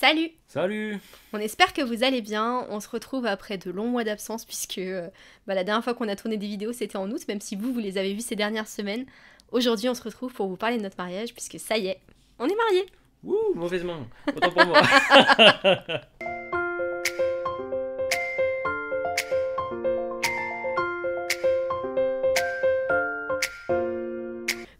Salut Salut On espère que vous allez bien. On se retrouve après de longs mois d'absence puisque euh, bah, la dernière fois qu'on a tourné des vidéos c'était en août, même si vous, vous les avez vues ces dernières semaines. Aujourd'hui on se retrouve pour vous parler de notre mariage puisque ça y est, on est mariés Ouh, mauvaise Autant pour moi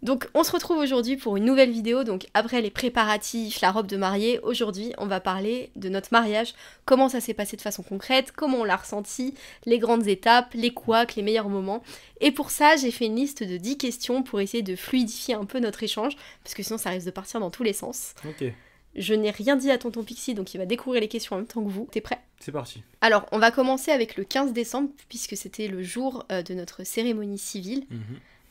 Donc on se retrouve aujourd'hui pour une nouvelle vidéo, donc après les préparatifs, la robe de mariée, aujourd'hui on va parler de notre mariage, comment ça s'est passé de façon concrète, comment on l'a ressenti, les grandes étapes, les couacs, les meilleurs moments. Et pour ça j'ai fait une liste de 10 questions pour essayer de fluidifier un peu notre échange, parce que sinon ça risque de partir dans tous les sens. Ok. Je n'ai rien dit à tonton Pixie, donc il va découvrir les questions en même temps que vous. T'es prêt C'est parti. Alors, on va commencer avec le 15 décembre, puisque c'était le jour euh, de notre cérémonie civile. Mhm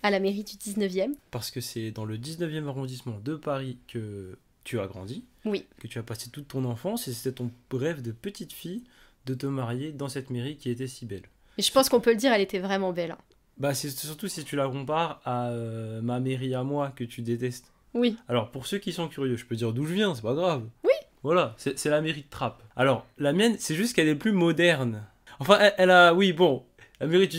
à la mairie du 19e. Parce que c'est dans le 19e arrondissement de Paris que tu as grandi, oui. que tu as passé toute ton enfance, et c'était ton rêve de petite fille de te marier dans cette mairie qui était si belle. Et je pense qu'on peut le dire, elle était vraiment belle. Hein. Bah, c'est surtout si tu la compares à euh, ma mairie à moi que tu détestes. Oui. Alors, pour ceux qui sont curieux, je peux dire d'où je viens, c'est pas grave. Oui. Voilà, c'est la mairie de trappe Alors, la mienne, c'est juste qu'elle est plus moderne. Enfin, elle a. Oui, bon, la mairie du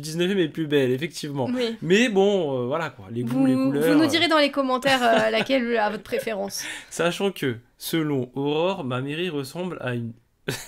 19e, est plus belle, effectivement. Mais bon, euh, voilà quoi, les goûts, vous, les couleurs. Vous nous euh. direz dans les commentaires euh, laquelle a votre préférence. Sachant que, selon Aurore, ma mairie ressemble à une,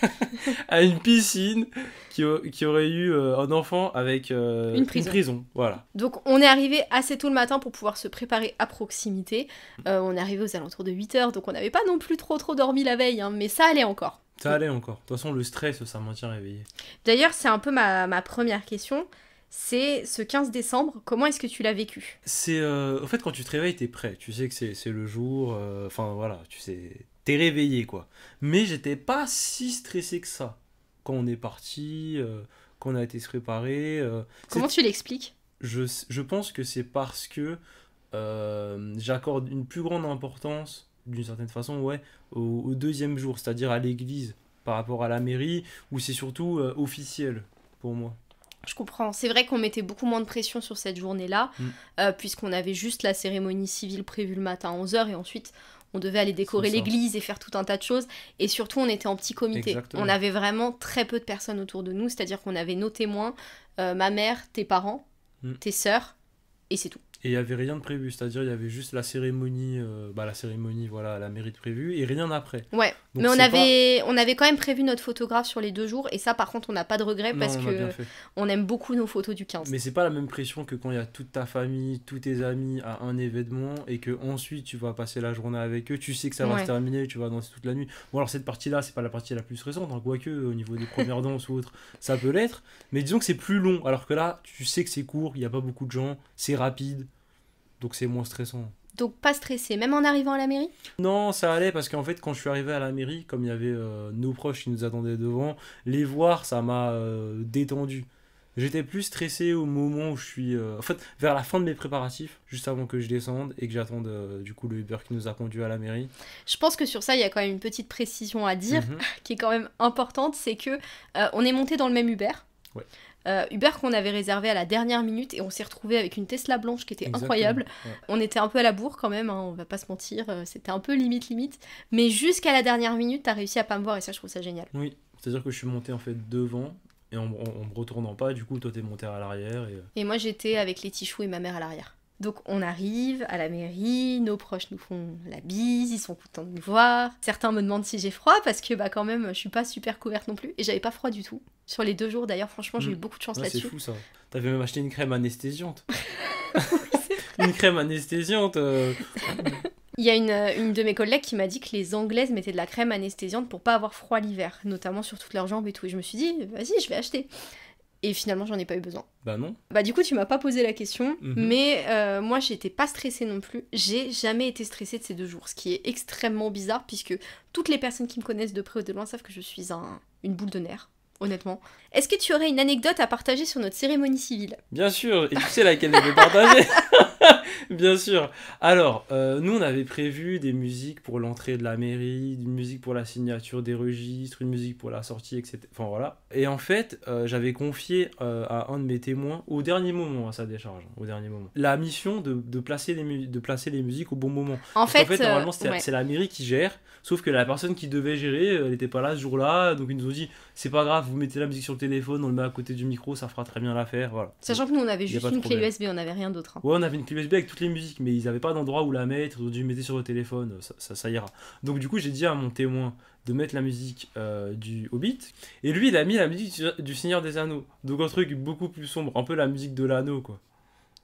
à une piscine qui, qui aurait eu un enfant avec une prison. Voilà. Donc on est arrivé assez tôt le matin pour pouvoir se préparer à proximité. on est arrivé aux alentours de 8 h donc on n'avait pas non plus trop trop dormi la veille, hein, mais ça allait encore. Ça allait encore. De toute façon, le stress, ça maintient réveillé. D'ailleurs, c'est un peu ma, première question. C'est ce 15 décembre, comment est-ce que tu l'as vécu C'est. en euh, fait, quand tu te réveilles, t'es prêt. Tu sais que c'est le jour. Euh, enfin, voilà, tu sais. T'es réveillé, quoi. Mais j'étais pas si stressé que ça. Quand on est parti, euh, qu'on a été se préparer. comment tu l'expliques je, je, pense que c'est parce que j'accorde une plus grande importance, d'une certaine façon, ouais, au, deuxième jour, c'est-à-dire à, l'église par rapport à la mairie, où c'est surtout euh, officiel pour moi. Je comprends. C'est vrai qu'on mettait beaucoup moins de pression sur cette journée-là, mm. euh, puisqu'on avait juste la cérémonie civile prévue le matin à 11h et ensuite on devait aller décorer l'église et faire tout un tas de choses. Et surtout, on était en petit comité. On avait vraiment très peu de personnes autour de nous, c'est-à-dire qu'on avait nos témoins, euh, ma mère, tes parents, mm. tes sœurs, et c'est tout. Et il n'y avait rien de prévu, c'est-à-dire il y avait juste la cérémonie, euh, bah, la cérémonie voilà, la mairie de prévue et rien après. Ouais, mais on avait, on avait quand même prévu notre photographe sur les deux jours et ça par contre on n'a pas de regret parce qu'on que on aime beaucoup nos photos du 15. Mais c'est pas la même pression que quand il y a toute ta famille, tous tes amis à un événement et que ensuite tu vas passer la journée avec eux, tu sais que ça va se terminer, tu vas danser toute la nuit. Bon alors cette partie-là c'est pas la partie la plus stressante, hein, quoique euh, au niveau des premières danses ou autre, ça peut l'être, mais disons que c'est plus long alors que là tu sais que c'est court, il n'y a pas beaucoup de gens, c'est rapide donc c'est moins stressant. Donc pas stressé, même en arrivant à la mairie Non, ça allait parce qu'en fait quand je suis arrivé à la mairie, comme il y avait euh, nos proches qui nous attendaient devant, les voir, ça m'a euh, détendu. J'étais plus stressé au moment où je suis... Euh, en fait, vers la fin de mes préparatifs, juste avant que je descende et que j'attende du coup le Uber qui nous a conduit à la mairie. Je pense que sur ça, il y a quand même une petite précision à dire mhm. qui est quand même importante, c'est que on est monté dans le même Uber. Ouais. Euh, Uber qu'on avait réservé à la dernière minute et on s'est retrouvé avec une Tesla blanche qui était incroyable. On était un peu à la bourre quand même, hein, on va pas se mentir, euh, c'était un peu limite limite. Mais jusqu'à la dernière minute, t'as réussi à pas me voir et ça je trouve ça génial. Oui, c'est-à-dire que je suis monté en fait devant et en, me retournant pas, du coup toi t'es monté à l'arrière. Et... Euh. et moi j'étais avec les tichous et ma mère à l'arrière. Donc on arrive à la mairie, nos proches nous font la bise, ils sont contents de nous voir. Certains me demandent si j'ai froid parce que bah quand même je suis pas super couverte non plus et j'avais pas froid du tout. Sur les deux jours d'ailleurs, franchement, j'ai eu mm. beaucoup de chance là-dessus. C'est fou ça. T'avais même acheté une crème anesthésiante. une crème anesthésiante. Euh. Il y a une, euh, une, de mes collègues qui m'a dit que les Anglaises mettaient de la crème anesthésiante pour pas avoir froid l'hiver, notamment sur toutes leurs jambes et tout. Et je me suis dit, vas-y, je vais acheter. Et finalement, j'en ai pas eu besoin. Bah non. Bah du coup, tu m'as pas posé la question, mhm. mais euh, moi, j'étais pas stressée non plus. J'ai jamais été stressée de ces deux jours, ce qui est extrêmement bizarre puisque toutes les personnes qui me connaissent de près ou de loin savent que je suis un, une boule de nerfs honnêtement. Est-ce que tu aurais une anecdote à partager sur notre cérémonie civile Bien sûr, et tu sais laquelle je vais partager Bien sûr. Alors, euh, nous, on avait prévu des musiques pour l'entrée de la mairie, une musique pour la signature des registres, une musique pour la sortie, etc. Enfin, voilà. Et en fait, euh, j'avais confié euh, à un de mes témoins, au dernier moment, à sa décharge, au dernier moment, la mission de, placer, les musiques au bon moment. En, fait, normalement, c'est la mairie qui gère, sauf que la personne qui devait gérer, elle n'était pas là ce jour-là, donc ils nous ont dit, c'est pas grave, vous mettez la musique sur le téléphone, on le met à côté du micro, ça fera très bien l'affaire. Voilà. Sachant que nous, on avait juste une clé USB, on n'avait rien d'autre. Hein. Oui, on avait une clé USB avec toutes les musiques, mais ils n'avaient pas d'endroit où la mettre, ils ont dû mettre sur le téléphone, ça, ira. Donc, du coup, j'ai dit à mon témoin de mettre la musique euh, du Hobbit, et lui, il a mis la musique du Seigneur des Anneaux. Donc, un truc beaucoup plus sombre, un peu la musique de l'anneau, quoi.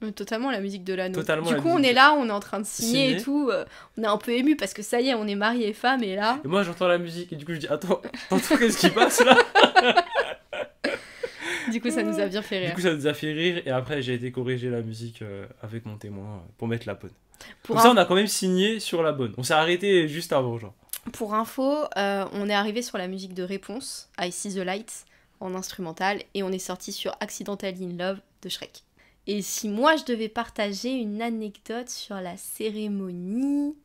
Euh, totalement la musique de l'anneau. Du coup, on est là, on est en train de signer, et tout. Euh, on est un peu ému parce que ça y est, on est marié et femme et là. moi, j'entends la musique et du coup, je dis Attends, qu'est-ce qui passe là Du coup, ça nous a bien fait rire. Du coup, ça nous a fait rire et après, j'ai été corriger la musique euh, avec mon témoin pour mettre la bonne. Pour ça, on a quand même signé sur la bonne. On s'est arrêté juste avant, genre. Pour info, on est arrivé sur la musique de réponse, I See the Lights, en instrumental, et on est sorti sur Accidental in Love de Shrek. Et si moi je devais partager une anecdote sur la cérémonie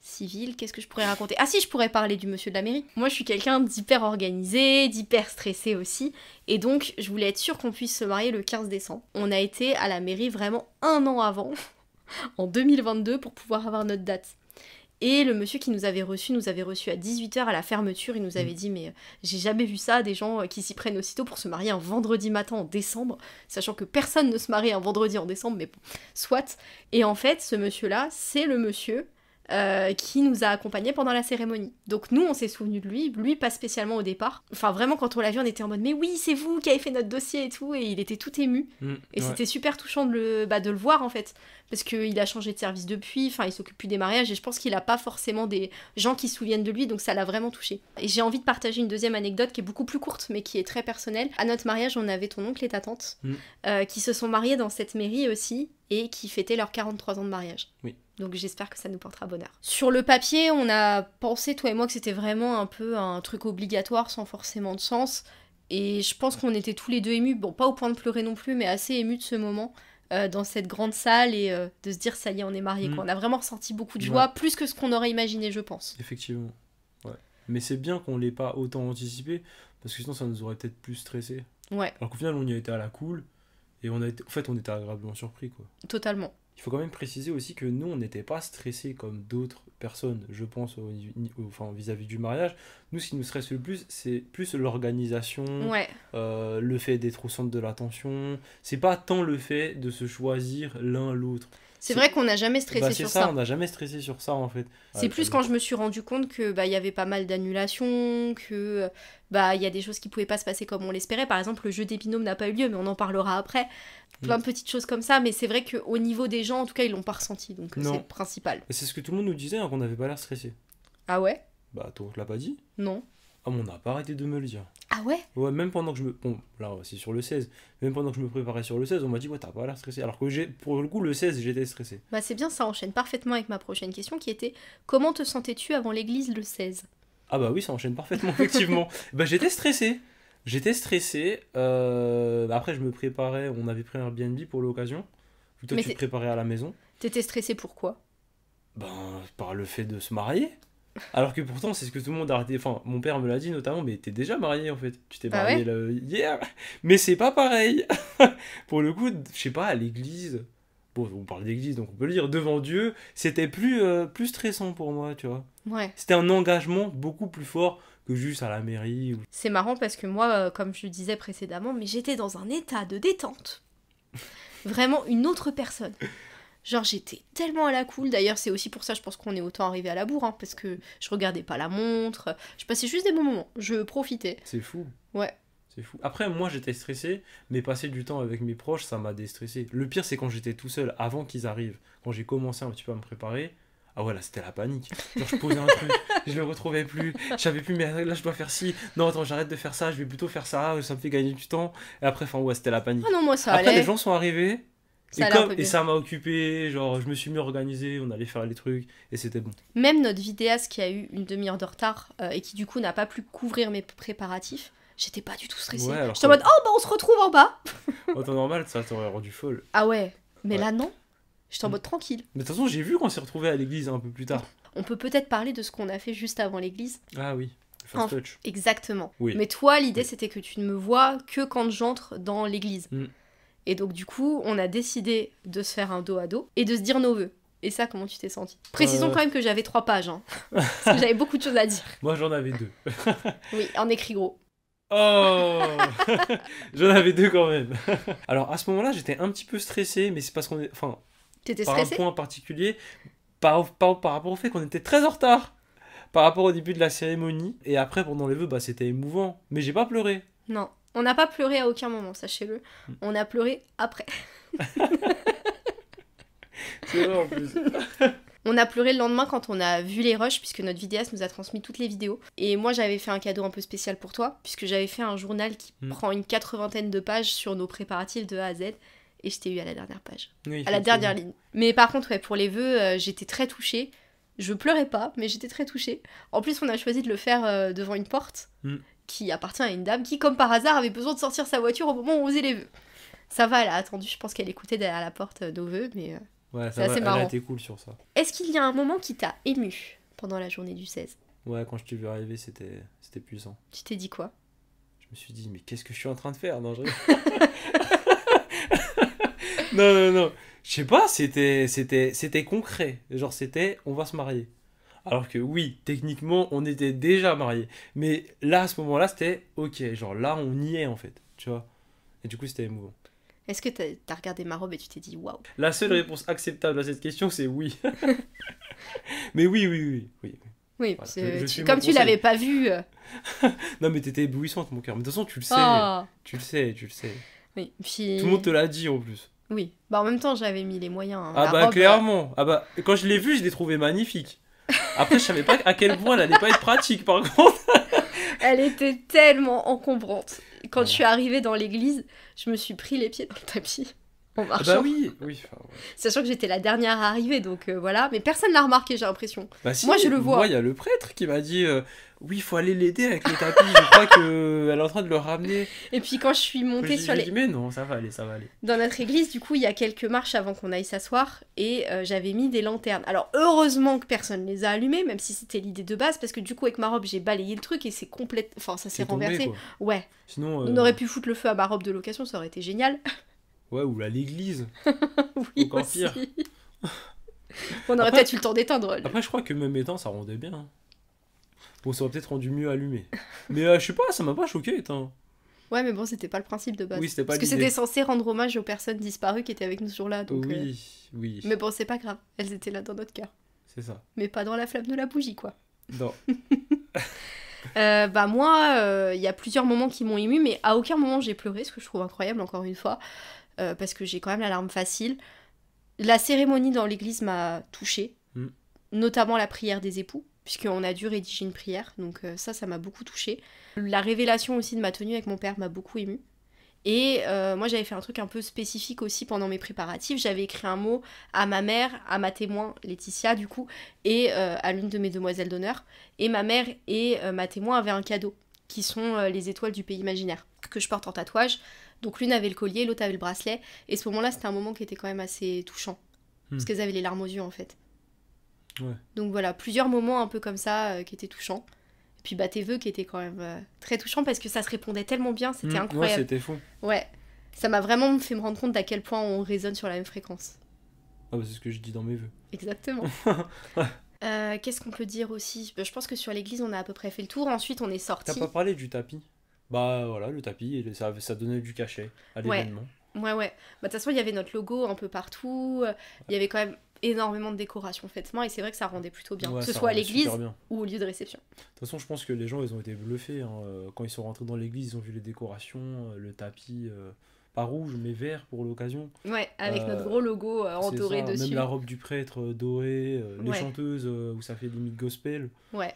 civile, qu'est-ce que je pourrais raconter Ah si, je pourrais parler du monsieur de la mairie. Moi je suis quelqu'un d'hyper organisé, d'hyper stressé aussi. Et donc je voulais être sûre qu'on puisse se marier le 15 décembre. On a été à la mairie vraiment un an avant en 2022 pour pouvoir avoir notre date. Et le monsieur qui nous avait reçus nous avait reçus à 18h à la fermeture. Il nous avait mm. dit Mais euh, j'ai jamais vu ça, des gens euh, qui s'y prennent aussitôt pour se marier un vendredi matin en décembre, sachant que personne ne se marie un vendredi en décembre, mais bon, soit. Et en fait, ce monsieur-là, c'est le monsieur euh, qui nous a accompagnés pendant la cérémonie. Donc nous, on s'est souvenu de lui, lui pas spécialement au départ. Enfin vraiment, quand on l'a vu, on était en mode mais oui, c'est vous qui avez fait notre dossier et tout, et il était tout ému. Mm, et c'était super touchant de le, bah, de le voir en fait, parce qu'il a changé de service depuis, enfin il s'occupe plus des mariages, et je pense qu'il n'a pas forcément des gens qui se souviennent de lui, donc ça l'a vraiment touché. Et j'ai envie de partager une deuxième anecdote qui est beaucoup plus courte, mais qui est très personnelle. À notre mariage, on avait ton oncle et ta tante, mm. euh, qui se sont mariés dans cette mairie aussi, et qui fêtaient leurs 43 ans de mariage. Oui. Donc j'espère que ça nous portera bonheur. Sur le papier, on a pensé, toi et moi, que c'était vraiment un peu un truc obligatoire sans forcément de sens. Et je pense qu'on était tous les deux émus, bon, pas au point de pleurer non plus, mais assez émus de ce moment. Euh, dans cette grande salle et euh, de se dire ça y est on est mariés mm. quoi. On a vraiment ressenti beaucoup de joie, plus que ce qu'on aurait imaginé je pense. Effectivement. Mais c'est bien qu'on l'ait pas autant anticipé parce que sinon ça nous aurait peut-être plus stressé. Ouais. Alors qu'au final on y a été à la cool et on a en fait on était agréablement surpris quoi. Totalement. Il faut quand même préciser aussi que nous, on n'était pas stressés comme d'autres personnes, je pense, enfin, vis-à-vis du mariage. Nous, ce qui nous stresse le plus, c'est plus l'organisation, euh, le fait d'être au centre de l'attention. C'est pas tant le fait de se choisir l'un l'autre. C'est vrai qu'on n'a jamais stressé bah, sur ça. ça. On n'a jamais stressé sur ça en fait. C'est plus quand je me suis rendu compte que bah il y avait pas mal d'annulations, que bah il y a des choses qui pouvaient pas se passer comme on l'espérait. Par exemple, le jeu des binômes n'a pas eu lieu, mais on en parlera après. Plein de mm. petites choses comme ça, mais c'est vrai qu'au niveau des gens, en tout cas, ils l'ont pas ressenti, donc euh, c'est le principal. C'est ce que tout le monde nous disait, hein, qu'on n'avait pas l'air stressé. Ah ouais Bah toi, tu l'as pas dit Non. Ah, mais on n'a pas arrêté de me le dire. Ah ouais Ouais, même pendant que je me. Bon, là, c'est sur le 16. Même pendant que je me préparais sur le 16, on m'a dit, ouais, t'as pas l'air stressé. Alors que j'ai, pour le coup, le 16, j'étais stressé. Bah, c'est bien, ça enchaîne parfaitement avec ma prochaine question qui était Comment te sentais-tu avant l'église le 16 Ah, bah oui, ça enchaîne parfaitement, effectivement. bah, j'étais stressé. J'étais stressé. Euh, bah, après, je me préparais. On avait pris un Airbnb pour l'occasion. Toi, Mais tu te préparais à la maison. T'étais stressé pourquoi Ben, par le fait de se marier. Alors que pourtant, c'est ce que tout le monde a arrêté, Enfin, mon père me l'a dit notamment, mais t'es déjà marié en fait. Tu t'es ah marié hier. Mais c'est pas pareil. Pour le coup, je sais pas, à l'église. Bon, on parle d'église, donc on peut le dire. Devant Dieu, c'était plus, euh, plus stressant pour moi, tu vois. Ouais. C'était un engagement beaucoup plus fort que juste à la mairie. C'est marrant parce que moi, euh, comme je le disais précédemment, mais j'étais dans un état de détente. Vraiment une autre personne. Genre j'étais tellement à la cool, d'ailleurs c'est aussi pour ça je pense qu'on est autant arrivé à la bourre, hein, parce que je regardais pas la montre, je passais juste des bons moments, je profitais. C'est fou. Ouais. C'est fou. Après moi j'étais stressé, mais passer du temps avec mes proches ça m'a déstressé. Le pire c'est quand j'étais tout seul, avant qu'ils arrivent, quand j'ai commencé un petit peu à me préparer, ah voilà c'était la panique. Genre, je posais un truc, je le retrouvais plus, je savais plus, mais là, je dois faire ci. Non, attends, j'arrête de faire ça, je vais plutôt faire ça, ça me fait gagner du temps. Et après, enfin, ouais, c'était la panique. Ah non, moi, ça Après, les gens sont arrivés, et, ça m'a occupé, genre je me suis mieux organisé, on allait faire les trucs et c'était bon. Même notre vidéaste qui a eu une demi-heure de retard euh, et qui du coup n'a pas pu couvrir mes préparatifs, j'étais pas du tout stressée. Ouais, j'étais en mode oh bah on se retrouve en bas. en temps normal, ça t'aurait rendu folle. Ah ouais, mais là non. J'étais en mm. mode tranquille. Mais de toute façon, j'ai vu qu'on s'est retrouvé à l'église un peu plus tard. On peut peut-être parler de ce qu'on a fait juste avant l'église. Ah oui. First touch. Exactement. Oui. Mais toi, l'idée, c'était que tu ne me vois que quand j'entre dans l'église. Mm. Et donc, du coup, on a décidé de se faire un dos à dos et de se dire nos vœux. Et ça, comment tu t'es senti Précisons euh. quand même que j'avais trois pages, hein, parce que j'avais beaucoup de choses à dire. Moi, j'en avais deux. oui, en écrit gros. Oh J'en avais deux quand même. Alors à ce moment-là, j'étais un petit peu stressée, mais c'est parce qu'on est... Enfin, T'étais par un point particulier, par, par, rapport au fait qu'on était très en retard par rapport au début de la cérémonie. Et après, pendant les vœux, bah, c'était émouvant. Mais j'ai pas pleuré. Non. On n'a pas pleuré à aucun moment, sachez-le. Mm. On a pleuré après. c'est vrai en plus. On a pleuré le lendemain quand on a vu les rushs, puisque notre vidéaste nous a transmis toutes les vidéos. Et moi, j'avais fait un cadeau un peu spécial pour toi, puisque j'avais fait un journal qui mm. prend une quatre-vingtaine de pages sur nos préparatifs de A à Z. Et je t'ai eu à la dernière page, à la dernière ligne. Mais par contre, pour les vœux, euh, j'étais très touchée. Je pleurais pas, mais j'étais très touchée. En plus, on a choisi de le faire euh, devant une porte. Mm qui appartient à une dame qui, comme par hasard, avait besoin de sortir sa voiture au moment où on faisait les vœux. Ça va, elle a attendu, je pense qu'elle écoutait derrière la porte euh, nos vœux, mais euh, ouais, c'est assez marrant. Elle a cool sur ça. Est-ce qu'il y a un moment qui t'a ému pendant la journée du 16 Ouais, quand je t'ai vu arriver, c'était, c'était puissant. Tu t'es dit quoi Je me suis dit, mais qu'est-ce que je suis en train de faire Non, non, non, non. Je sais pas, c'était, c'était, c'était concret. Genre, c'était, on va se marier. Alors que oui, techniquement, on était déjà mariés. Mais là, à ce moment-là, c'était ok, genre là, on y est en fait, tu vois. Et du coup, c'était émouvant. Est-ce que t'as as, regardé ma robe et tu t'es dit waouh La seule réponse acceptable à cette question, c'est oui. mais oui, oui, oui, oui. Oui, comme tu l'avais pas vu. Euh. non, mais t'étais éblouissante, mon cœur. Mais de toute façon, tu le sais. Oh. Tu le sais, tu le sais. Oui, puis... Tout le monde te l'a dit en plus. Oui, bah en même temps, j'avais mis les moyens. Hein. Ah bah euh, clairement. Ah bah quand je l'ai vue, je l'ai trouvé magnifique. Après, je savais pas à quel point elle allait pas être pratique, par contre. elle était tellement encombrante. Quand je suis arrivée dans l'église, je me suis pris les pieds dans le tapis. En bah marchant. bah oui, oui. Sachant que j'étais la dernière à arriver, donc euh, voilà. Mais personne l'a remarqué, j'ai l'impression. Bah moi, je le vois. Moi, il y a le prêtre qui m'a dit euh, oui, il faut aller l'aider avec le tapis. je crois qu'elle euh, est en train de le ramener. Et puis quand je suis montée sur les. mais non, ça va aller, ça va aller. Dans notre église, du coup, il y a quelques marches avant qu'on aille s'asseoir et euh, j'avais mis des lanternes. Alors heureusement que personne ne les a allumées, même si c'était l'idée de base, parce que du coup, avec ma robe, j'ai balayé le truc et c'est complète. Enfin, ça s'est renversé. Ouais. Sinon. On aurait euh, pu foutre le feu à ma robe de location, ça aurait été génial. Ouais, ou à l'église. oui, On aurait peut-être eu le temps d'éteindre. Après, je crois que même étant, ça rendait bien. Hein. Bon, ça aurait peut-être rendu mieux allumé. Mais euh, je sais pas, ça m'a pas choqué, attends. Ouais, mais bon, c'était pas le principe de base. Oui, c'était pas Parce que c'était censé rendre hommage aux personnes disparues qui étaient avec nous ce jour-là. oui, euh, oui. Mais bon, c'est pas grave. Elles étaient là dans notre cœur. C'est ça. Mais pas dans la flamme de la bougie, quoi. Non. Euh, bah moi, il y a plusieurs moments qui m'ont ému, mais à aucun moment j'ai pleuré, ce que je trouve incroyable encore une fois, parce que j'ai quand même la larme facile. La cérémonie dans l'église m'a touchée, mm. notamment la prière des époux puisqu'on a dû rédiger une prière. Donc euh, ça, ça m'a beaucoup touchée. La révélation aussi de ma tenue avec mon père m'a beaucoup émue. Et euh, moi, j'avais fait un truc un peu spécifique aussi pendant mes préparatifs. J'avais écrit un mot à ma mère, à ma témoin, Laetitia, du coup, et euh, à l'une de mes demoiselles d'honneur. Et ma mère et ma témoin avaient un cadeau, qui sont les étoiles du pays imaginaire, que je porte en tatouage. Donc l'une avait le collier, l'autre avait le bracelet. Et ce moment-là, c'était un moment qui était quand même assez touchant. Hmm. Parce qu'elles avaient les larmes aux yeux, en fait. Donc voilà, plusieurs moments un peu comme ça euh, qui étaient touchants. Et puis bah, tes vœux qui étaient quand même euh, très touchants parce que ça se répondait tellement bien, c'était mmh. incroyable. Ouais, c'était fou. Ouais, ça m'a vraiment fait me rendre compte d'à quel point on résonne sur la même fréquence. Ah bah c'est ce que je dis dans mes vœux. Exactement. Euh, qu'est-ce qu'on peut dire aussi bah, Je pense que sur l'église, on a à peu près fait le tour. Ensuite, on est sorti. T'as pas parlé du tapis Bah voilà, le tapis, ça, ça donnait du cachet à l'événement. Ouais. Ouais, bah, De toute façon, il y avait notre logo un peu partout. Il y avait quand même énormément de décorations faites moi et c'est vrai que ça rendait plutôt bien, que ce soit à l'église ou au lieu de réception. De toute façon, je pense que les gens ils ont été bluffés hein. quand ils sont rentrés dans l'église, ils ont vu les décorations, euh, le tapis, euh, pas rouge, mais vert pour l'occasion. Ouais, avec notre euh, gros logo euh, entouré de dessus. Même la robe du prêtre euh, dorée, les chanteuses où ça fait limite gospel. Ouais.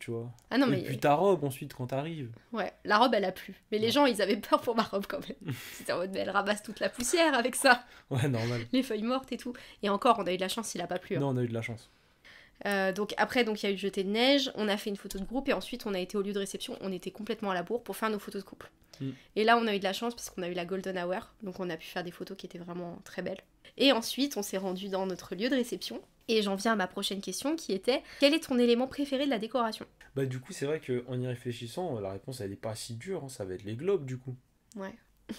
tu vois. Ah non, Et puis ta robe ensuite quand t'arrives. Ouais, la robe elle a plu. Mais les gens ils avaient peur pour ma robe quand même. C'était en mode, elle toute la poussière avec ça. Ouais, normal. les feuilles mortes et tout. Et encore, on a eu de la chance, il a pas plu. Hein. Non, on a eu de la chance. donc après, donc il y a eu le jeté de neige, on a fait une photo de groupe et ensuite on a été au lieu de réception, on était complètement à la bourre pour faire nos photos de couple. Mm. Et là, on a eu de la chance parce qu'on a eu la Golden Hour, donc on a pu faire des photos qui étaient vraiment très belles. Et ensuite, on s'est rendu dans notre lieu de réception. Et j'en viens à ma prochaine question qui était quel est ton élément préféré de la décoration Bah, du coup, c'est vrai qu'en y réfléchissant, euh, la réponse elle est pas si dure, hein. ça va être les globes du coup. Ouais.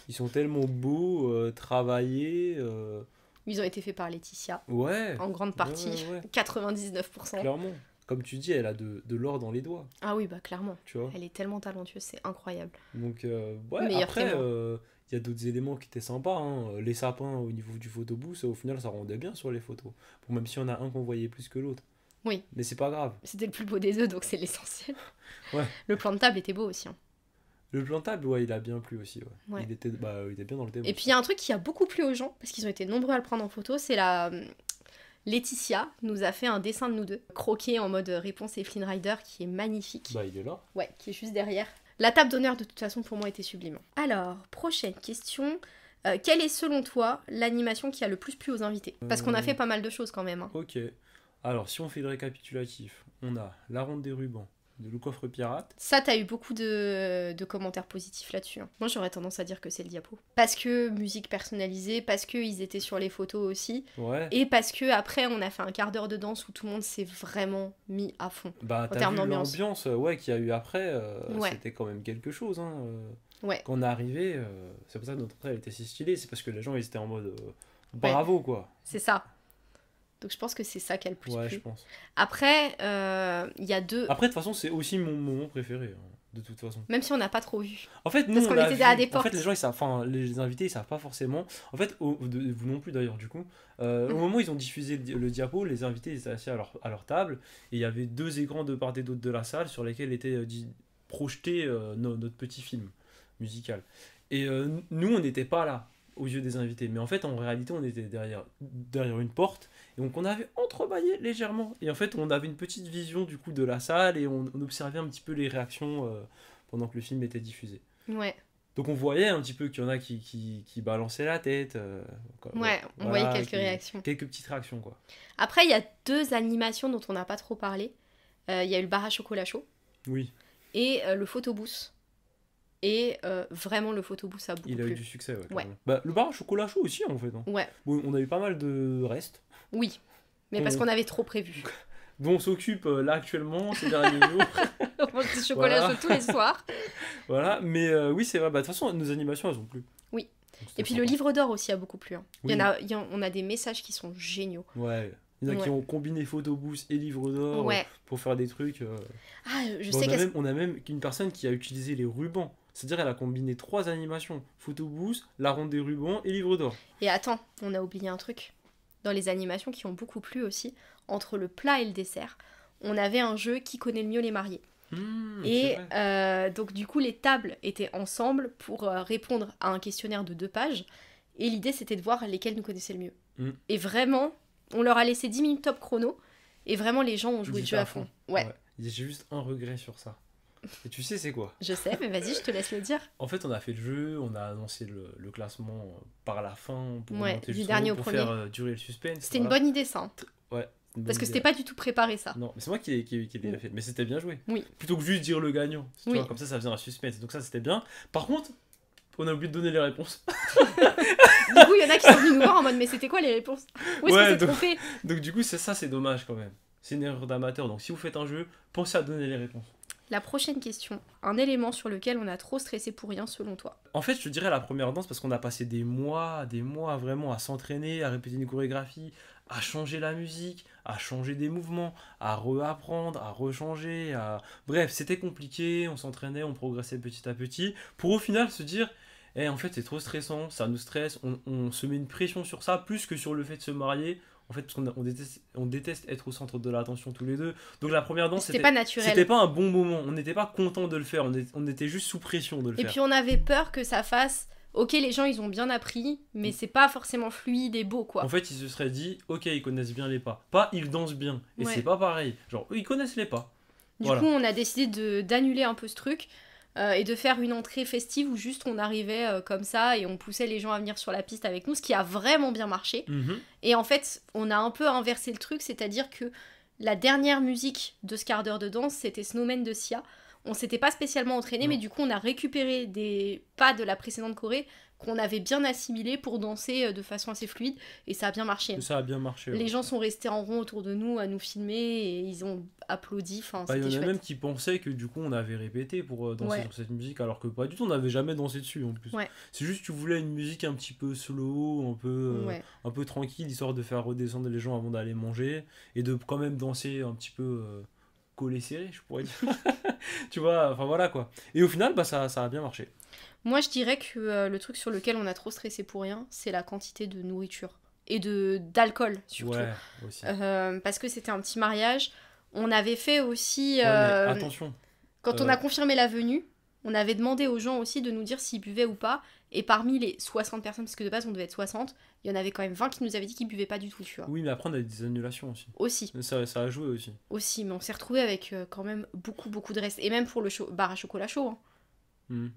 Ils sont tellement beaux, euh, travaillés. Euh. Ils ont été faits par Laetitia. Ouais. En grande partie. 99%. Clairement comme tu dis, elle a de, l'or dans les doigts. Ah oui, bah clairement. Tu vois elle est tellement talentueuse, c'est incroyable. Donc, euh, ouais, après, hein. euh, il y a d'autres éléments qui étaient sympas. Hein. Les sapins au niveau du photobooth, au final, ça rendait bien sur les photos. même si on a un qu'on voyait plus que l'autre. Oui. Mais c'est pas grave. C'était le plus beau des deux, donc c'est l'essentiel. Le plan de table était beau aussi. Hein. Le plan de table, ouais, il a bien plu aussi. Ouais. Il, était, bah, il était bien dans le thème. Et puis il y a un truc qui a beaucoup plu aux gens, parce qu'ils ont été nombreux à le prendre en photo, c'est la, hum, Laetitia nous a fait un dessin de nous deux, croqué en mode réponse et Flynn Rider, qui est magnifique. Bah, il est là. Ouais, qui est juste derrière. La table d'honneur, de toute façon, pour moi, était sublime. Alors, prochaine question. Euh, quelle est, selon toi, l'animation qui a le plus plu aux invités Parce qu'on a euh, fait pas mal de choses quand même. Hein. Ok. Alors, si on fait le récapitulatif, on a la ronde des rubans, de le coffre pirate. Ça, t'as eu beaucoup de, commentaires positifs là-dessus. Hein. Moi, j'aurais tendance à dire que c'est le diapo. Parce que musique personnalisée, parce qu'ils étaient sur les photos aussi. Et parce que après, on a fait un quart d'heure de danse où tout le monde s'est vraiment mis à fond. Bah, en termes d'ambiance. Euh, ouais, qu'il y a eu après, euh, c'était quand même quelque chose. Hein, euh. ouais. Quand on est arrivé, c'est pour ça que notre entrée était si stylée. C'est parce que les gens ils étaient en mode bravo, quoi. C'est ça. Donc je pense que c'est ça qu'elle pousse. ouais, Je pense. Après, il euh, y a deux. Après, de toute façon, c'est aussi mon moment préféré. Hein, de toute façon. Même si on n'a pas trop vu. En fait, Parce à des portes. En fait, les gens, ils savent, enfin, les invités, savent pas forcément. En fait, vous non plus d'ailleurs, du coup. Euh, au mhm. moment où ils ont diffusé le, diapo, les invités étaient assis à leur, table. Et il y avait deux écrans de part et d'autre de la salle sur lesquels était euh, projeté notre petit film musical. Et nous, on n'était pas là aux yeux des invités. Mais en fait, en réalité, on était derrière, derrière une porte, et donc on avait entrebâillé légèrement. Et en fait, on avait une petite vision du coup de la salle, et on, observait un petit peu les réactions euh, pendant que le film était diffusé. Ouais. Donc on voyait un petit peu qu'il y en a qui, qui, balançaient la tête. Euh, ouais, on voyait quelques réactions. Quelques petites réactions, quoi. Après, il y a deux animations dont on n'a pas trop parlé. Euh, il y a eu le bar à chocolat chaud. Oui. Et le photobooth. Et euh, vraiment, le photobooth a beaucoup Il a eu du succès, ouais. Bah, le bar à chocolat chaud aussi, en fait. Hein. Ouais. on a eu pas mal de restes. Oui, mais parce qu'on avait trop prévu. Dont on s'occupe euh, là actuellement ces derniers jours. on mange du chocolat chaud tous les soirs. voilà, mais euh, oui, c'est vrai. Bah, de toute façon, nos animations, elles ont plu. Oui. Et puis le livre d'or aussi a beaucoup plu. Hein. Il y en a, il on a des messages qui sont géniaux. Ouais. Il y en a qui ont combiné photobooth et livre d'or pour faire des trucs. Ah, je sais on a, même, on a même une personne qui a utilisé les rubans c'est-à-dire, elle a combiné trois animations photobooth, la ronde des rubans et livre d'or. Et attends, on a oublié un truc. Dans les animations qui ont beaucoup plu aussi, entre le plat et le dessert, on avait un jeu qui connaît le mieux les mariés. Hmm, et euh, donc, du coup, les tables étaient ensemble pour euh, répondre à un questionnaire de deux pages. Et l'idée, c'était de voir lesquelles nous connaissaient le mieux. Hmm. Et vraiment, on leur a laissé 10 minutes top chrono. Et vraiment, les gens ont joué le jeu à fond. ouais. J'ai juste un regret sur ça. Et tu sais, c'est quoi Je sais, mais vas-y, je te laisse le dire. en fait, on a fait le jeu, on a annoncé le, classement euh, par la fin pour, du dernier au faire euh, durer le suspense. C'était une bonne idée, ça. Hein. Ouais. Parce que c'était pas du tout préparé ça. Non, mais c'est moi qui, qui, fait. Mais c'était bien joué. Oui. Plutôt que juste dire le gagnant. comme ça, ça faisait un suspense. Donc ça, c'était bien. Par contre, on a oublié de donner les réponses. du coup, il y en a qui sont venus nous voir en mode mais c'était quoi les réponses donc, donc du coup, c'est ça, c'est dommage quand même. C'est une erreur d'amateur. Donc si vous faites un jeu, pensez à donner les réponses. La prochaine question, un élément sur lequel on a trop stressé pour rien selon toi En fait, je dirais la première danse parce qu'on a passé des mois, des mois vraiment à s'entraîner, à répéter une chorégraphie, à changer la musique, à changer des mouvements, à réapprendre, à rechanger, à... Bref, c'était compliqué, on s'entraînait, on progressait petit à petit, pour au final se dire, eh, en fait c'est trop stressant, ça nous stresse, on se met une pression sur ça, plus que sur le fait de se marier, en fait, parce qu'on on déteste, être au centre de l'attention tous les deux. Donc la première danse, c'était pas C'était pas un bon moment. On n'était pas content de le faire. On, était juste sous pression de le faire. Et puis on avait peur que ça fasse. Ok, les gens, ils ont bien appris, mais mm. c'est pas forcément fluide et beau, quoi. En fait, ils se seraient dit, ok, ils connaissent bien les pas. Pas, ils dansent bien. Et c'est pas pareil. Genre, ils connaissent les pas. Du coup, on a décidé d'annuler un peu ce truc. Euh, et de faire une entrée festive où juste on arrivait euh, comme ça et on poussait les gens à venir sur la piste avec nous, ce qui a vraiment bien marché. Mhm. Et en fait, on a un peu inversé le truc, c'est-à-dire que la dernière musique de ce quart d'heure de danse, c'était Snowman de Sia. On s'était pas spécialement entraîné, mais du coup, on a récupéré des pas de la précédente Corée qu'on avait bien assimilé pour danser euh, de façon assez fluide et ça a bien marché. Ça a bien marché. Les gens sont restés en rond autour de nous à nous filmer et ils ont applaudi. Enfin, bah, il y en a même qui pensaient que du coup on avait répété pour euh, danser sur cette musique alors que pas du tout, on n'avait jamais dansé dessus en plus. C'est juste que tu voulais une musique un petit peu slow, un peu, euh, un peu tranquille, histoire de faire redescendre les gens avant d'aller manger et de quand même danser un petit peu collé serré, je pourrais dire. tu vois, enfin voilà quoi. Et au final, bah, ça, ça a bien marché. Moi, je dirais que euh, le truc sur lequel on a trop stressé pour rien, c'est la quantité de nourriture et de d'alcool surtout. aussi. Euh, parce que c'était un petit mariage. On avait fait aussi. Euh, attention. Quand on a confirmé la venue, on avait demandé aux gens aussi de nous dire s'ils buvaient ou pas. Et parmi les 60 personnes, parce que de base on devait être 60, il y en avait quand même 20 qui nous avaient dit qu'ils buvaient pas du tout, tu vois. Oui, mais après on a des annulations aussi. Aussi. Ça, ça a joué aussi. Aussi, mais on s'est retrouvé avec euh, quand même beaucoup, beaucoup de restes. Et même pour le bar à chocolat chaud. Hein. Hmm.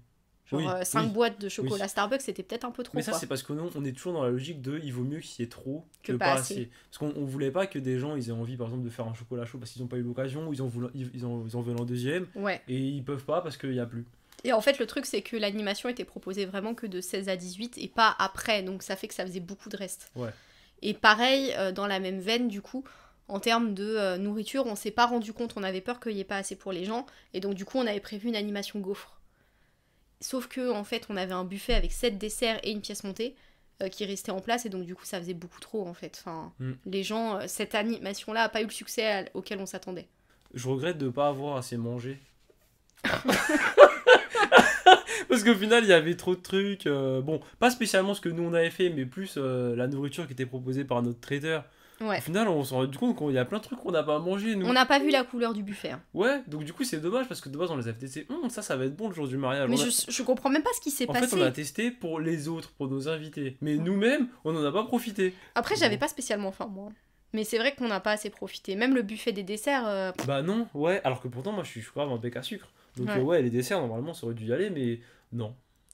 Euh, cinq 5 boîtes de chocolat Starbucks, c'était peut-être un peu trop. Mais ça, c'est parce que on est toujours dans la logique de il vaut mieux qu'il y ait trop que, pas, assez. Parce qu'on voulait pas que des gens ils aient envie, par exemple, de faire un chocolat chaud parce qu'ils n'ont pas eu l'occasion, ou ils en, ils, en, en veulent un deuxième, ouais. et ils peuvent pas parce qu'il y a plus. Et en fait, le truc, c'est que l'animation était proposée vraiment que de 16 à 18 et pas après, donc ça fait que ça faisait beaucoup de reste. Et pareil, euh, dans la même veine, du coup, en termes de euh, nourriture, on s'est pas rendu compte, on avait peur qu'il n'y ait pas assez pour les gens, et donc du coup, on avait prévu une animation gaufre. Sauf que en fait, on avait un buffet avec 7 desserts et une pièce montée euh, qui restait en place et donc du coup, ça faisait beaucoup trop en fait. Enfin, mm. les gens, euh, cette animation là a pas eu le succès auquel on s'attendait. Je regrette de ne pas avoir assez mangé. Parce qu'au final, il y avait trop de trucs. Euh, bon, pas spécialement ce que nous on avait fait, mais plus la nourriture qui était proposée par notre traiteur. Ouais. Au final, on s'est rendu compte qu'il y a plein de trucs qu'on n'a pas mangé. Nous. On n'a pas vu la couleur du buffet. Hein. Ouais, donc du coup, c'est dommage parce que de base, on les a c'est hum, ça, ça va être bon le jour du mariage. Mais je, comprends même pas ce qui s'est En fait, on a testé pour les autres, pour nos invités. Mais nous-mêmes, on n'en a pas profité. Après, j'avais pas spécialement faim, moi. Mais c'est vrai qu'on n'a pas assez profité. Même le buffet des desserts, euh, Bah non, ouais, alors que pourtant, moi, je suis je grave un bec à sucre. Donc, euh, ouais, les desserts, normalement, ça aurait dû y aller, mais non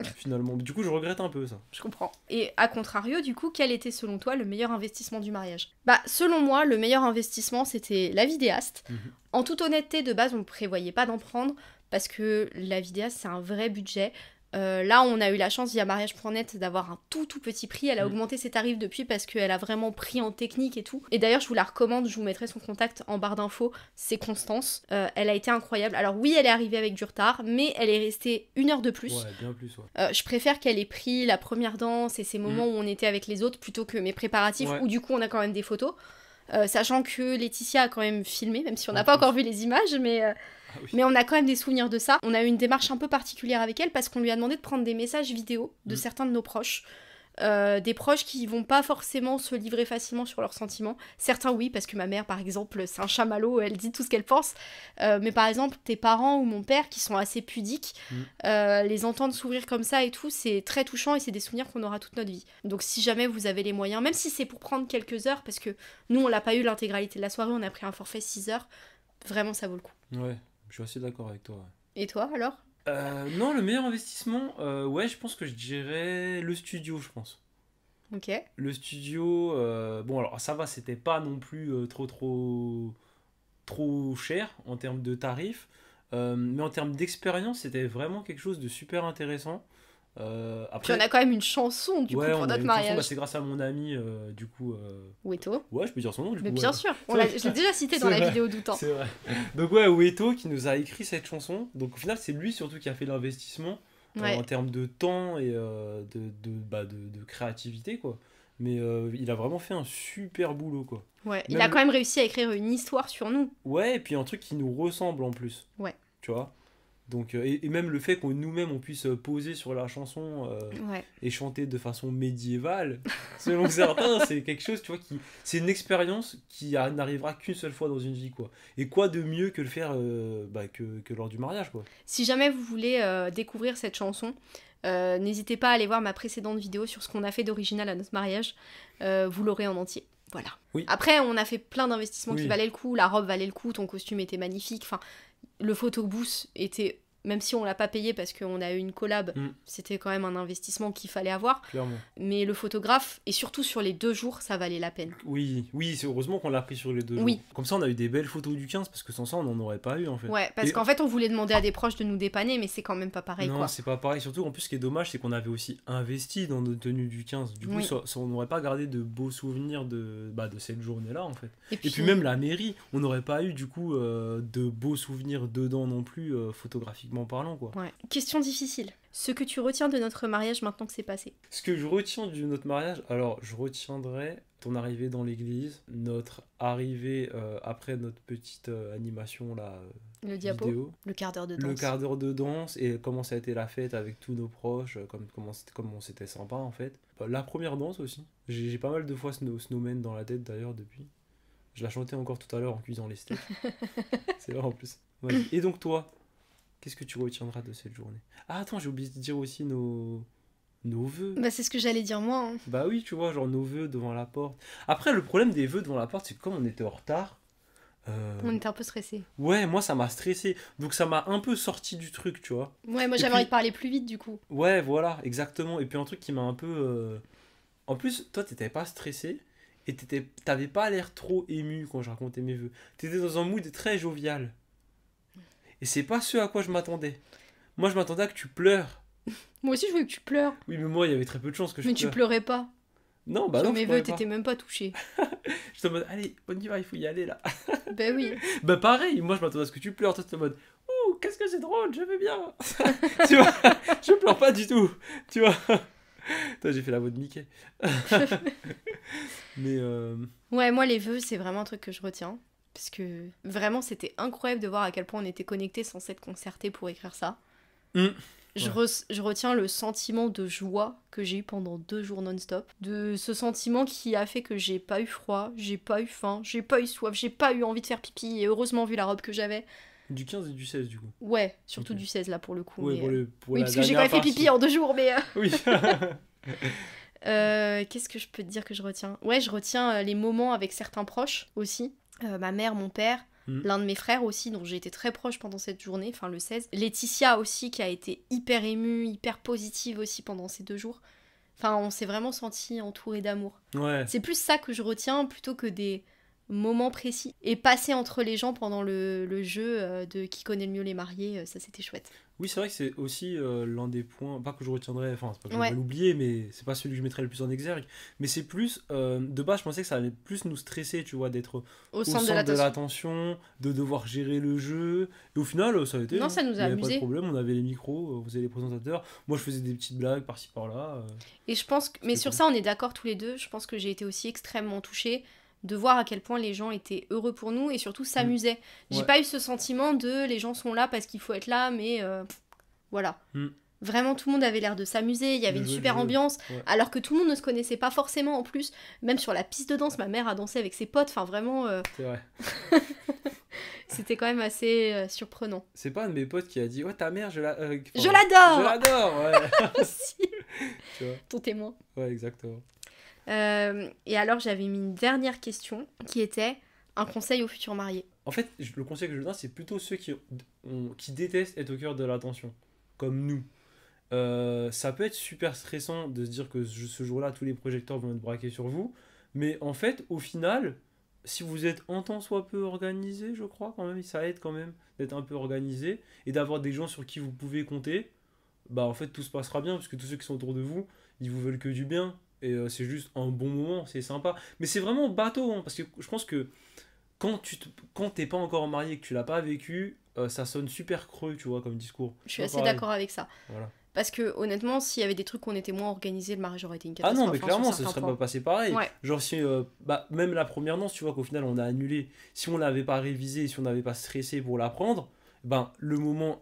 finalement. Du coup, je regrette un peu ça. Je comprends. Et à contrario, du coup, quel était selon toi le meilleur investissement du mariage Bah, selon moi, le meilleur investissement, c'était la vidéaste. Mhm. En toute honnêteté, de base, on ne prévoyait pas d'en prendre parce que la vidéaste, c'est un vrai budget. Euh, là, on a eu la chance via Mariage.net d'avoir un tout tout petit prix. Elle a mm. augmenté ses tarifs depuis parce qu'elle a vraiment pris en technique et tout. Et d'ailleurs, je vous la recommande, je vous mettrai son contact en barre d'infos. C'est Constance. Euh, elle a été incroyable. Alors, oui, elle est arrivée avec du retard, mais elle est restée une heure de plus. Euh, je préfère qu'elle ait pris la première danse et ces mm. moments où on était avec les autres plutôt que mes préparatifs Ou où du coup on a quand même des photos. sachant que Laetitia a quand même filmé, même si on n'a pas encore vu les images, mais ah mais on a quand même des souvenirs de ça. On a eu une démarche un peu particulière avec elle parce qu'on lui a demandé de prendre des messages vidéo de mm. certains de nos proches. Euh, des proches qui vont pas forcément se livrer facilement sur leurs sentiments. Certains oui, parce que ma mère, par exemple, c'est un chamallow, elle dit tout ce qu'elle pense. Euh, mais par exemple, tes parents ou mon père, qui sont assez pudiques, mm. euh, les entendre s'ouvrir comme ça et tout, c'est très touchant et c'est des souvenirs qu'on aura toute notre vie. Donc si jamais vous avez les moyens, même si c'est pour prendre quelques heures, parce que nous, on n'a pas eu l'intégralité de la soirée, on a pris un forfait 6 heures, vraiment ça vaut le coup. Ouais, je suis assez d'accord avec toi. Et toi alors euh, Non, le meilleur investissement, euh, ouais, je pense que je dirais le studio, je pense. Ok. Le studio, euh, bon alors ça va, c'était pas non plus trop trop trop cher en termes de tarifs, mais en termes d'expérience, c'était vraiment quelque chose de super intéressant. Euh, après, Puis on a quand même une chanson du coup pour notre bah, mariage. c'est grâce à mon ami euh, du coup. Euh... Ouais, je peux dire son nom du Mais bien sûr, on je l'ai déjà cité dans la vidéo d'Outan. Hein. C'est vrai. Donc ouais, Weto qui nous a écrit cette chanson. Donc au final, c'est lui surtout qui a fait l'investissement euh, en termes de temps et euh, bah, de, créativité quoi. Mais il a vraiment fait un super boulot quoi. Ouais, il a quand même réussi à écrire une histoire sur nous. Ouais, et puis un truc qui nous ressemble en plus. Ouais. Tu vois euh, et, même le fait qu'on nous-mêmes on puisse euh, poser sur la chanson euh, et chanter de façon médiévale, selon certains, c'est quelque chose, tu vois, qui c'est une expérience qui n'arrivera qu'une seule fois dans une vie, quoi. Et quoi de mieux que le faire bah, que, lors du mariage, quoi. Si jamais vous voulez découvrir cette chanson, n'hésitez pas à aller voir ma précédente vidéo sur ce qu'on a fait d'original à notre mariage. vous l'aurez en entier. Voilà. Oui. Après, on a fait plein d'investissements qui valaient le coup. La robe valait le coup, ton costume était magnifique. Enfin, le photobooth était même si on l'a pas payé parce qu'on a eu une collab, mm. c'était quand même un investissement qu'il fallait avoir. Mais le photographe, et surtout sur les deux jours, ça valait la peine. Oui, oui, c'est heureusement qu'on l'a pris sur les deux oui. jours. Comme ça, on a eu des belles photos du 15 parce que sans ça, on n'en aurait pas eu en fait. Ouais, parce qu'en fait, on voulait demander à des proches de nous dépanner, mais c'est quand même pas pareil. Non, c'est pas pareil. Surtout, en plus, ce qui est dommage, c'est qu'on avait aussi investi dans nos tenues du 15. Du coup, on n'aurait pas gardé de beaux souvenirs de, bah, de cette journée-là en fait. Et puis... même la mairie, on n'aurait pas eu du coup euh, de beaux souvenirs dedans non plus euh, photographiques en parlant. Quoi. Question difficile. Ce que tu retiens de notre mariage maintenant que c'est passé Ce que je retiens de notre mariage, alors je retiendrai ton arrivée dans l'église, notre arrivée euh, après notre petite euh, animation là. Euh, le diapo, le quart d'heure de danse. Le quart d'heure de danse et comment ça a été la fête avec tous nos proches, comme, comment, comme on s'était sympa en fait. Bah, la première danse aussi. J'ai pas mal de fois ce Snowman dans la tête d'ailleurs depuis. Je la chantais encore tout à l'heure en cuisant les steaks. C'est vrai en plus. Et donc toi, Qu'est-ce que tu retiendras de cette journée Ah, attends, j'ai oublié de dire aussi nos, nos vœux. Bah, c'est ce que j'allais dire moi. Hein. Bah oui, tu vois, genre nos vœux devant la porte. Après, le problème des vœux devant la porte, c'est que comme on était en retard. Euh, on était un peu stressé. Ouais, moi ça m'a stressé. Donc ça m'a un peu sorti du truc, tu vois. Ouais, moi j'avais envie de parler plus vite du coup. Ouais, voilà, exactement. Et puis un truc qui m'a un peu. Euh, en plus, toi t'étais pas stressé et t'avais pas l'air trop ému quand je racontais mes vœux. T'étais dans un mood très jovial. Et c'est pas ce à quoi je m'attendais. Moi, je m'attendais à que tu pleures. moi aussi, je voulais que tu pleures. Oui, mais moi, il y avait très peu de chances que je pleure. Mais tu pleurais pas. Non, bah Sur non. mes voeux, t'étais même pas touché. Je en mode, allez, on y il faut y aller là. Ben oui. Ben pareil, moi je m'attendais à ce que tu pleures. Toi, t'es en mode, oh, qu'est-ce que c'est drôle, je vais bien. tu vois, je pleure pas du tout. Tu vois. Toi, j'ai fait la voix de Mickey. Mais. Euh, ouais, moi, les vœux, c'est vraiment un truc que je retiens. Parce que vraiment, c'était incroyable de voir à quel point on était connectés sans s'être concertés pour écrire ça. Mm. Je, retiens le sentiment de joie que j'ai eu pendant deux jours non-stop, de ce sentiment qui a fait que j'ai pas eu froid, j'ai pas eu faim, j'ai pas eu soif, j'ai pas eu envie de faire pipi, et heureusement vu la robe que j'avais. Du 15 et du 16 du coup. Ouais, surtout du 16 là pour le coup. Euh, oui, parce que j'ai quand même fait pipi en deux jours, mais... Euh, oui. Euh, qu'est-ce que je peux te dire que je retiens Ouais, je retiens les moments avec certains proches aussi. Euh, ma mère, mon père, mm. l'un de mes frères aussi, dont j'ai été très proche pendant cette journée, enfin le 16. Laetitia aussi, qui a été hyper émue, hyper positive aussi pendant ces deux jours. Enfin, on s'est vraiment senti entouré d'amour. C'est plus ça que je retiens plutôt que des moments précis. Et passer entre les gens pendant le jeu euh, de qui connaît le mieux les mariés, euh, ça c'était chouette. Oui, c'est vrai que c'est aussi euh, l'un des points, pas que je retiendrai, enfin, c'est pas que je vais l'oublier, mais c'est pas celui que je mettrais le plus en exergue. Mais c'est plus, euh, de base, je pensais que ça allait plus nous stresser, tu vois, d'être au, centre, de l'attention, de, devoir gérer le jeu. Et au final, euh, ça a été. Non, hein. ça nous a amusé. Pas de problème, on avait les micros, on faisait les présentateurs. Moi, je faisais des petites blagues par-ci par-là. et je pense que, mais sur ça, on est d'accord tous les deux. Je pense que j'ai été aussi extrêmement touchée de voir à quel point les gens étaient heureux pour nous et surtout mm. s'amusaient. J'ai pas eu ce sentiment de les gens sont là parce qu'il faut être là, mais euh, voilà. Mm. Vraiment, tout le monde avait l'air de s'amuser, il y avait une super ambiance, alors que tout le monde ne se connaissait pas forcément en plus. Même sur la piste de danse, ma mère a dansé avec ses potes, enfin vraiment. Euh, c'était quand même assez euh, surprenant. C'est pas un de mes potes qui a dit ouais ta mère, je l'adore la, Je l'adore ouais. Ton témoin. Ouais, exactement. Euh, et alors, j'avais mis une dernière question qui était un conseil aux futurs mariés. En fait, le conseil que je donne, c'est plutôt ceux qui, détestent être au cœur de l'attention, comme nous. Euh, ça peut être super stressant de se dire que ce jour-là, tous les projecteurs vont être braqués sur vous. Mais en fait, au final, si vous êtes en temps soit peu organisé, je crois quand même, ça aide quand même d'être un peu organisé et d'avoir des gens sur qui vous pouvez compter. Bah en fait, tout se passera bien parce que tous ceux qui sont autour de vous, ils vous veulent que du bien et euh, c'est juste un bon moment, c'est sympa. Mais c'est vraiment bateau, hein, parce que je pense que quand tu te, quand pas encore marié et que tu l'as pas vécu, euh, ça sonne super creux, tu vois, comme discours. Je suis assez d'accord avec ça. Parce que honnêtement, s'il y avait des trucs qu'on était moins organisé, le mariage aurait été une catastrophe. Ah non, mais hein, clairement, ça serait pas passé pareil. Genre si, euh, bah, même la première danse, tu vois qu'au final on a annulé. Si on l'avait pas révisé, si on n'avait pas stressé pour l'apprendre, ben, le moment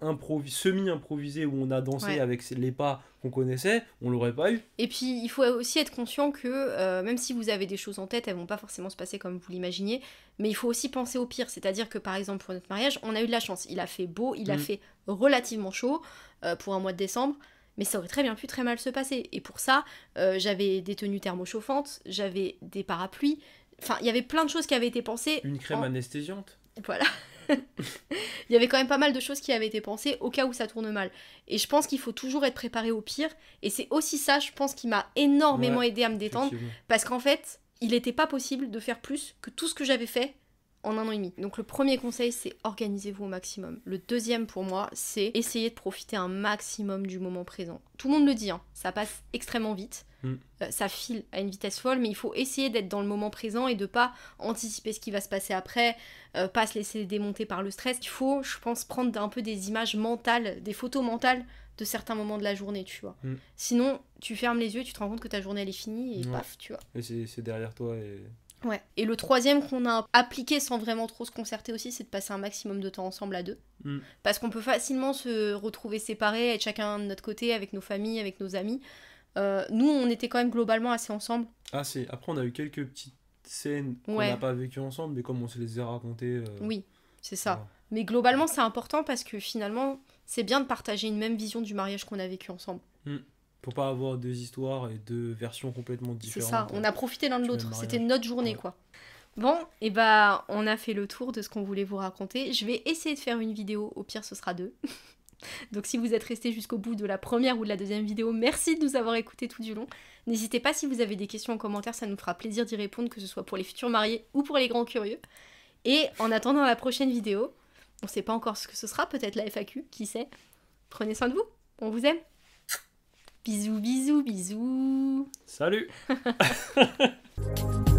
semi-improvisé où on a dansé avec les pas qu'on connaissait, on l'aurait pas eu. Et puis il faut aussi être conscient que euh, même si vous avez des choses en tête, elles vont pas forcément se passer comme vous l'imaginez, mais il faut aussi penser au pire, c'est-à-dire que par exemple pour notre mariage, on a eu de la chance, il a fait beau, il a mm. fait relativement chaud euh, pour un mois de décembre. Mais ça aurait très bien pu très mal se passer. Et pour ça, euh, j'avais des tenues thermochauffantes, j'avais des parapluies. Enfin, il y avait plein de choses qui avaient été pensées. Une crème anesthésiante. Voilà. il y avait quand même pas mal de choses qui avaient été pensées au cas où ça tourne mal. Et je pense qu'il faut toujours être préparé au pire. Et c'est aussi ça, je pense, qui m'a énormément aidé à me détendre. Parce qu'en fait, il n'était pas possible de faire plus que tout ce que j'avais fait en un an et demi. Donc le premier conseil, c'est organisez-vous au maximum. Le deuxième pour moi, c'est essayer de profiter un maximum du moment présent. Tout le monde le dit, hein. ça passe extrêmement vite. Mm. Euh, ça file à une vitesse folle, mais il faut essayer d'être dans le moment présent et de pas anticiper ce qui va se passer après, euh, pas se laisser démonter par le stress. Il faut, je pense, prendre un peu des images mentales, des photos mentales de certains moments de la journée, tu vois. Mm. Sinon, tu fermes les yeux, tu te rends compte que ta journée elle est finie et paf, tu vois. Et c'est derrière toi et Ouais. Et le troisième qu'on a appliqué sans vraiment trop se concerter aussi, c'est de passer un maximum de temps ensemble à deux. Mm. Parce qu'on peut facilement se retrouver séparés, être chacun de notre côté, avec nos familles, avec nos amis. Euh, nous, on était quand même globalement assez ensemble. Ah, c'est. Après, on a eu quelques petites scènes qu'on n'a pas vécues ensemble, mais comme on se les a racontées. Euh, oui, c'est ça. Mais globalement, c'est important parce que finalement, c'est bien de partager une même vision du mariage qu'on a vécu ensemble. Mm. Pour pas avoir deux histoires et deux versions complètement différentes. C'est ça, on a profité l'un de l'autre. C'était notre journée, quoi. Bon, et eh bah ben, on a fait le tour de ce qu'on voulait vous raconter. Je vais essayer de faire une vidéo, au pire ce sera deux. Donc si vous êtes restés jusqu'au bout de la première ou de la deuxième vidéo, merci de nous avoir écoutés tout du long. N'hésitez pas si vous avez des questions en commentaire, ça nous fera plaisir d'y répondre, que ce soit pour les futurs mariés ou pour les grands curieux. Et en attendant la prochaine vidéo, on ne sait pas encore ce que ce sera, peut-être la FAQ, qui sait. Prenez soin de vous, on vous aime. Bisous, bisous, bisous. Salut